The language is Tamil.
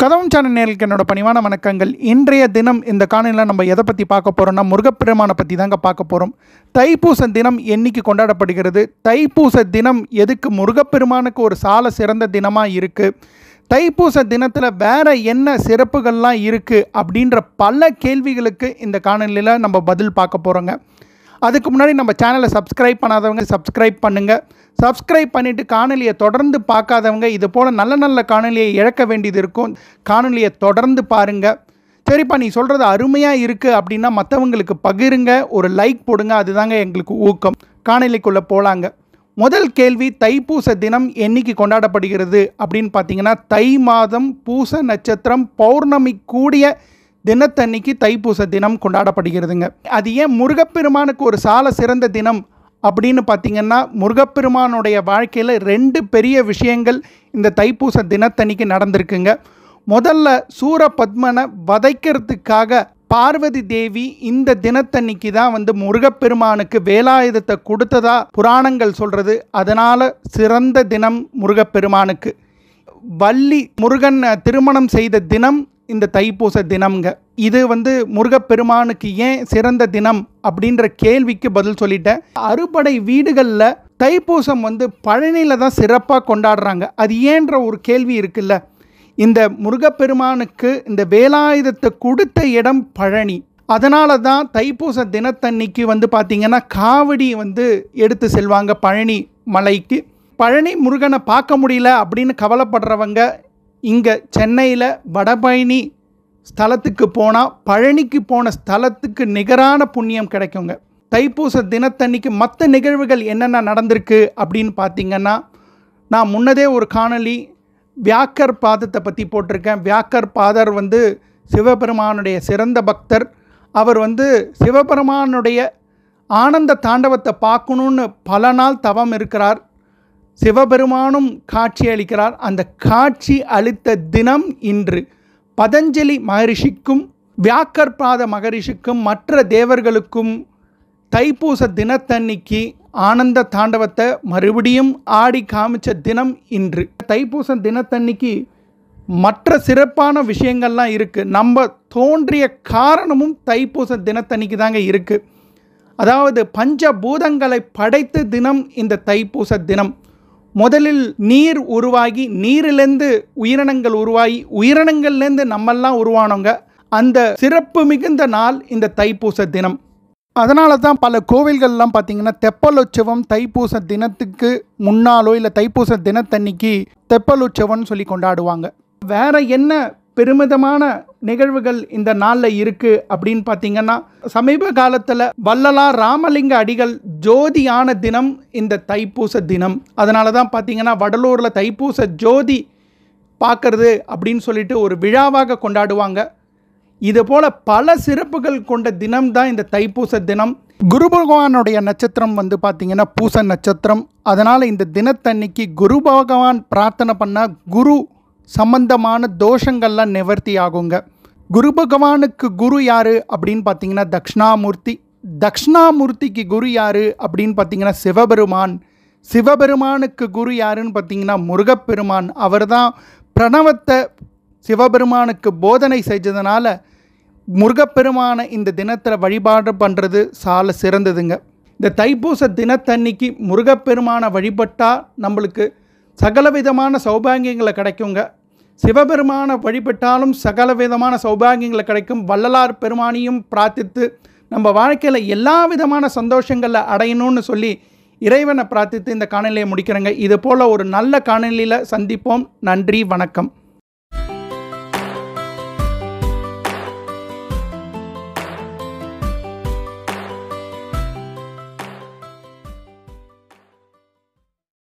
கதவும் சேனல் நேர்களுக்கு என்னோட பணிவான வணக்கங்கள் இன்றைய தினம் இந்த காணொலியில் நம்ம எதை பற்றி பார்க்க போகிறோம்னா முருகப்பெருமானை பற்றி தாங்க பார்க்க போகிறோம் தைப்பூச தினம் என்றைக்கு கொண்டாடப்படுகிறது தைப்பூச தினம் எதுக்கு முருகப்பெருமானுக்கு ஒரு சால சிறந்த தினமாக இருக்குது தைப்பூச தினத்தில் வேறு என்ன சிறப்புகள்லாம் இருக்குது அப்படின்ற பல கேள்விகளுக்கு இந்த காணொலியில் நம்ம பதில் பார்க்க போகிறோங்க அதுக்கு முன்னாடி நம்ம சேனலை சப்ஸ்கிரைப் பண்ணாதவங்க சப்ஸ்கிரைப் பண்ணுங்கள் சப்ஸ்கிரைப் பண்ணிவிட்டு காணொலியை தொடர்ந்து பார்க்காதவங்க இது போல் நல்ல நல்ல காணொலியை இழக்க வேண்டியது இருக்கும் காணொலியை தொடர்ந்து பாருங்கள் சரிப்பா நீ சொல்கிறது அருமையாக இருக்குது அப்படின்னா மற்றவங்களுக்கு பகிருங்க ஒரு லைக் போடுங்க அதுதாங்க எங்களுக்கு ஊக்கம் காணொலிக்குள்ளே போகலாங்க முதல் கேள்வி தைப்பூச தினம் என்றைக்கு கொண்டாடப்படுகிறது அப்படின்னு பார்த்தீங்கன்னா தை மாதம் பூச நட்சத்திரம் பௌர்ணமி கூடிய தினத்தன்னைக்கு தைப்பூச தினம் கொண்டாடப்படுகிறதுங்க அது ஏன் முருகப்பெருமானுக்கு ஒரு சால சிறந்த தினம் அப்படின்னு பார்த்திங்கன்னா முருகப்பெருமானுடைய வாழ்க்கையில் ரெண்டு பெரிய விஷயங்கள் இந்த தைப்பூச தினத்தன்னைக்கு நடந்திருக்குங்க முதல்ல சூரபத்மனை வதைக்கிறதுக்காக பார்வதி தேவி இந்த தினத்தன்னைக்கு தான் வந்து முருகப்பெருமானுக்கு வேலாயுதத்தை கொடுத்ததா புராணங்கள் சொல்கிறது அதனால் சிறந்த தினம் முருகப்பெருமானுக்கு வள்ளி முருகன் திருமணம் செய்த தினம் இந்த தைப்பூச தினம்ங்க இது வந்து முருகப்பெருமானுக்கு ஏன் சிறந்த தினம் அப்படின்ற கேள்விக்கு பதில் சொல்லிட்டேன் அறுபடை வீடுகளில் தைப்பூசம் வந்து பழனியில் தான் சிறப்பாக கொண்டாடுறாங்க அது ஏன்ற ஒரு கேள்வி இருக்குல்ல இந்த முருகப்பெருமானுக்கு இந்த வேலாயுதத்தை கொடுத்த இடம் பழனி அதனால தான் தைப்பூச தினத்தன்னைக்கு வந்து பார்த்திங்கன்னா காவடி வந்து எடுத்து செல்வாங்க பழனி மலைக்கு பழனி முருகனை பார்க்க முடியல அப்படின்னு கவலைப்படுறவங்க இங்கே சென்னையில் வடபழனி ஸ்தலத்துக்கு போனால் பழனிக்கு போன ஸ்தலத்துக்கு நிகரான புண்ணியம் கிடைக்குங்க தைப்பூச தினத்தன்னைக்கு மற்ற நிகழ்வுகள் என்னென்ன நடந்திருக்கு அப்படின்னு பார்த்தீங்கன்னா நான் முன்னதே ஒரு காணொலி வியாக்கர் பாதத்தை பற்றி போட்டிருக்கேன் வியாக்கர் பாதர் வந்து சிவபெருமானுடைய சிறந்த பக்தர் அவர் வந்து சிவபெருமானுடைய ஆனந்த தாண்டவத்தை பார்க்கணுன்னு பல நாள் தவம் இருக்கிறார் சிவபெருமானும் காட்சி அளிக்கிறார் அந்த காட்சி அளித்த தினம் இன்று பதஞ்சலி மகரிஷிக்கும் வியாக்கர்பாத மகரிஷிக்கும் மற்ற தேவர்களுக்கும் தைப்பூச தினத்தன்னைக்கு ஆனந்த தாண்டவத்தை மறுபடியும் ஆடி காமிச்ச தினம் இன்று தைப்பூச தினத்தன்னைக்கு மற்ற சிறப்பான விஷயங்கள்லாம் இருக்குது நம்ம தோன்றிய காரணமும் தைப்பூச தினத்தன்னைக்கு தாங்க இருக்குது அதாவது பஞ்ச பூதங்களை படைத்த தினம் இந்த தைப்பூச தினம் முதலில் நீர் உருவாகி நீரிலேருந்து உயிரினங்கள் உருவாகி உயிரினங்கள்லேருந்து நம்மெல்லாம் உருவானவங்க அந்த சிறப்பு மிகுந்த நாள் இந்த தைப்பூச தினம் அதனால தான் பல கோவில்கள்லாம் பார்த்திங்கன்னா தெப்பல் உற்சவம் தைப்பூச தினத்துக்கு முன்னாலோ இல்லை தைப்பூச தினத்தன்னைக்கு தெப்பல் உற்சவம்னு சொல்லி கொண்டாடுவாங்க வேற என்ன பெருமிதமான நிகழ்வுகள் இந்த நாளில் இருக்குது அப்படின்னு பார்த்தீங்கன்னா சமீப காலத்தில் வல்லலா ராமலிங்க அடிகள் ஜோதியான தினம் இந்த தைப்பூச தினம் அதனால தான் பார்த்தீங்கன்னா வடலூரில் தைப்பூச ஜோதி பார்க்கறது அப்படின்னு சொல்லிட்டு ஒரு விழாவாக கொண்டாடுவாங்க இது போல் பல சிறப்புகள் கொண்ட தினம் தான் இந்த தைப்பூச தினம் குரு பகவானுடைய நட்சத்திரம் வந்து பார்த்திங்கன்னா பூச நட்சத்திரம் அதனால் இந்த தினத்தன்னைக்கு குரு பகவான் பிரார்த்தனை பண்ணால் குரு சம்பந்தமான தோஷங்கள்லாம் நிவர்த்தி ஆகுங்க குரு பகவானுக்கு குரு யார் அப்படின்னு பார்த்தீங்கன்னா தக்ஷணாமூர்த்தி தக்ஷணாமூர்த்திக்கு குரு யார் அப்படின்னு பார்த்தீங்கன்னா சிவபெருமான் சிவபெருமானுக்கு குரு யாருன்னு பார்த்தீங்கன்னா முருகப்பெருமான் அவர் தான் பிரணவத்தை சிவபெருமானுக்கு போதனை செஞ்சதுனால முருகப்பெருமானை இந்த தினத்தில் வழிபாடு பண்ணுறது சால சிறந்ததுங்க இந்த தைப்பூச தினத்தன்னைக்கு முருகப்பெருமானை வழிபட்டால் நம்மளுக்கு சகல விதமான சௌபாகியங்களை கிடைக்குங்க சிவபெருமானை வழிபட்டாலும் சகலவிதமான சௌபாகியங்களை கிடைக்கும் வள்ளலார் பெருமானியும் பிரார்த்தித்து நம்ம வாழ்க்கையில் எல்லா விதமான சந்தோஷங்களில் அடையணும்னு சொல்லி இறைவனை பிரார்த்தித்து இந்த காணொலியை முடிக்கிறேங்க இது போல் ஒரு நல்ல காணொலியில் சந்திப்போம் நன்றி வணக்கம்